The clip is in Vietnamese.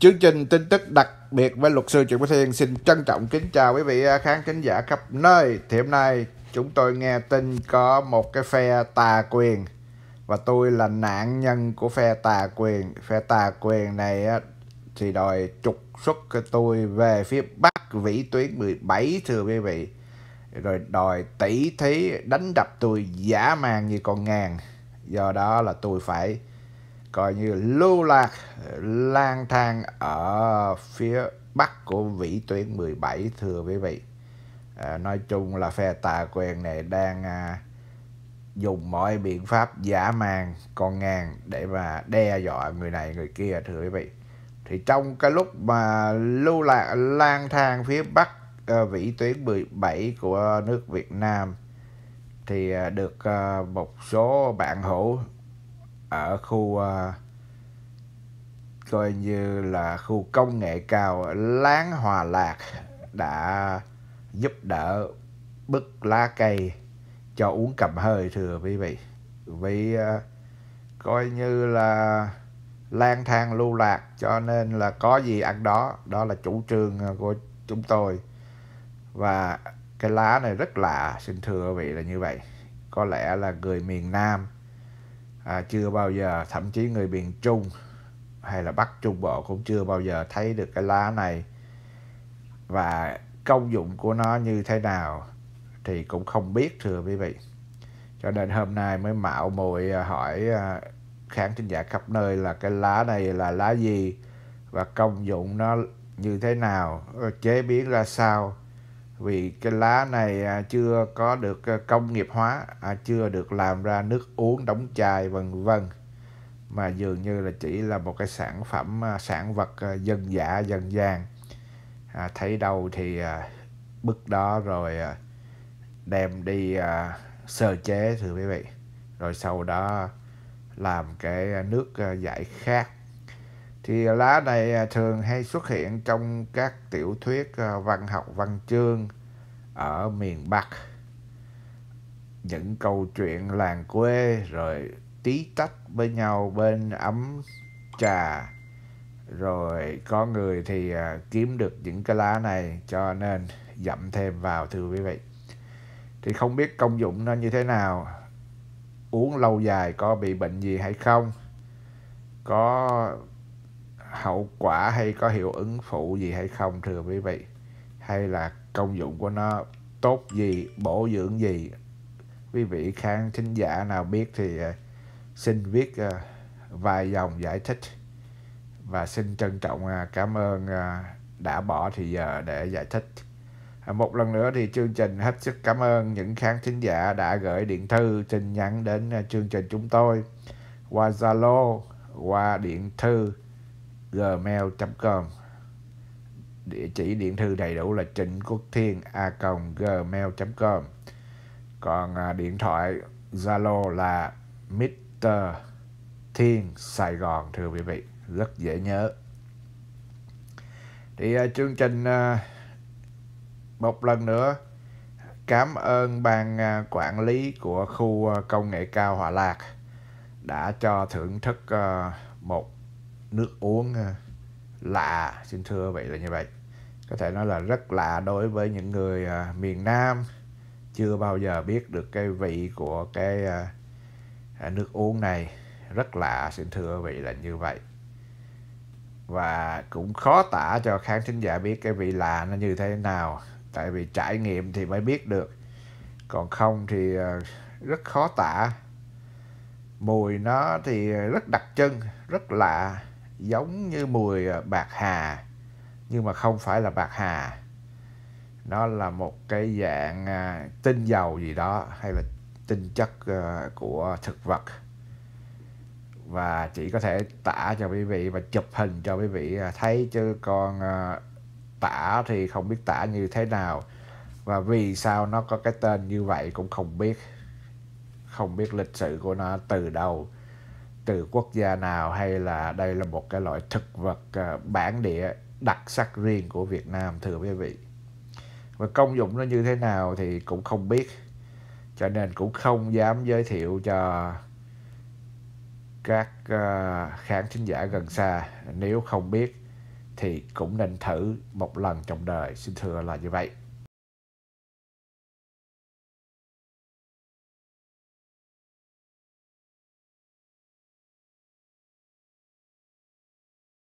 Chương trình tin tức đặc biệt với luật sư Trịnh Quốc Thiên xin trân trọng kính chào quý vị à, khán thính giả khắp nơi. Thì hôm nay chúng tôi nghe tin có một cái phe tà quyền và tôi là nạn nhân của phe tà quyền. Phe tà quyền này thì đòi trục xuất tôi về phía Bắc Vĩ Tuyến 17 thưa quý vị. Rồi đòi tỷ thí đánh đập tôi giả man như con ngàn. Do đó là tôi phải coi như lưu lạc lang thang ở phía bắc của vĩ tuyến 17 thưa quý vị à, nói chung là phe tà quen này đang à, dùng mọi biện pháp giả màng con ngang để mà đe dọa người này người kia thưa quý vị thì trong cái lúc mà lưu lạc lang thang phía bắc à, vĩ tuyến 17 của nước Việt Nam thì à, được à, một số bạn hữu ở khu ờ, coi như là khu công nghệ cao Láng Hòa Lạc đã giúp đỡ bức lá cây cho uống cầm hơi thưa quý vị vì ờ, coi như là lang thang lưu lạc cho nên là có gì ăn đó đó là chủ trương ờ, của chúng tôi và cái lá này rất lạ xin thưa quý vị là như vậy có lẽ là người miền Nam à, chưa bao giờ thậm chí người miền Trung hay là Bắc Trung Bộ cũng chưa bao giờ thấy được cái lá này và công dụng của nó như thế nào thì cũng không biết thưa quý vị cho nên hôm nay mới mạo muội à, hỏi à, khán thính giả khắp nơi là cái lá này là lá gì và công dụng nó như thế nào chế biến ra sao vì cái lá này à, chưa có được à, công nghiệp hóa à, chưa được làm ra nước uống đóng chai vân vân mà dường như là chỉ là một cái sản phẩm sản vật dân dã dân gian à, thấy đâu thì à, bức đó rồi à, đem đi à, sơ chế thưa quý vị rồi sau đó làm cái nước giải khát thì lá này thường hay xuất hiện trong các tiểu thuyết văn học văn chương ở miền Bắc những câu chuyện làng quê rồi tí tách với nhau bên ấm trà rồi có người thì à, kiếm được những cái lá này cho nên dậm thêm vào thưa quý vị thì không biết công dụng nó như thế nào uống lâu dài có bị bệnh gì hay không có hậu quả hay có hiệu ứng phụ gì hay không thưa quý vị hay là công dụng của nó tốt gì bổ dưỡng gì quý vị khán thính giả nào biết thì à, xin viết à, vài dòng giải thích và xin trân trọng à, cảm ơn đã bỏ thì giờ để giải thích một lần nữa thì chương trình hết sức cảm ơn những khán thính giả đã gửi điện thư tin nhắn đến chương trình chúng tôi qua Zalo, qua điện thư gmail.com Địa chỉ điện thư đầy đủ là trịnh quốc thiên a gmail.com Còn à, điện thoại Zalo là Mr. Thiên Sài Gòn thưa quý vị rất dễ nhớ thì uh, chương trình uh, một lần nữa cảm ơn ban uh, quản lý của khu uh, công nghệ cao Hòa Lạc đã cho thưởng thức uh, một nước uống uh, lạ xin thưa vậy là như vậy có thể nói là rất lạ đối với những người à, miền Nam chưa bao giờ biết được cái vị của cái à, à, nước uống này rất lạ xin thưa vị là như vậy và cũng khó tả cho khán thính giả biết cái vị lạ nó như thế nào tại vì trải nghiệm thì mới biết được còn không thì à, rất khó tả mùi nó thì rất đặc trưng rất lạ giống như mùi à, bạc hà nhưng mà không phải là bạc hà nó là một cái dạng à, tinh dầu gì đó hay là tinh chất à, của thực vật và chỉ có thể tả cho quý vị và chụp hình cho quý vị à, thấy chứ còn tả thì không biết tả như thế nào và vì sao nó có cái tên như vậy cũng không biết không biết lịch sử của nó từ đâu từ quốc gia nào hay là đây là một cái loại thực vật bản địa đặc sắc riêng của Việt Nam thưa quý vị và công dụng nó như thế nào thì cũng không biết cho nên cũng không dám giới thiệu cho các à, khán thính giả gần xa nếu không biết thì cũng nên thử một lần trong đời xin thưa là như vậy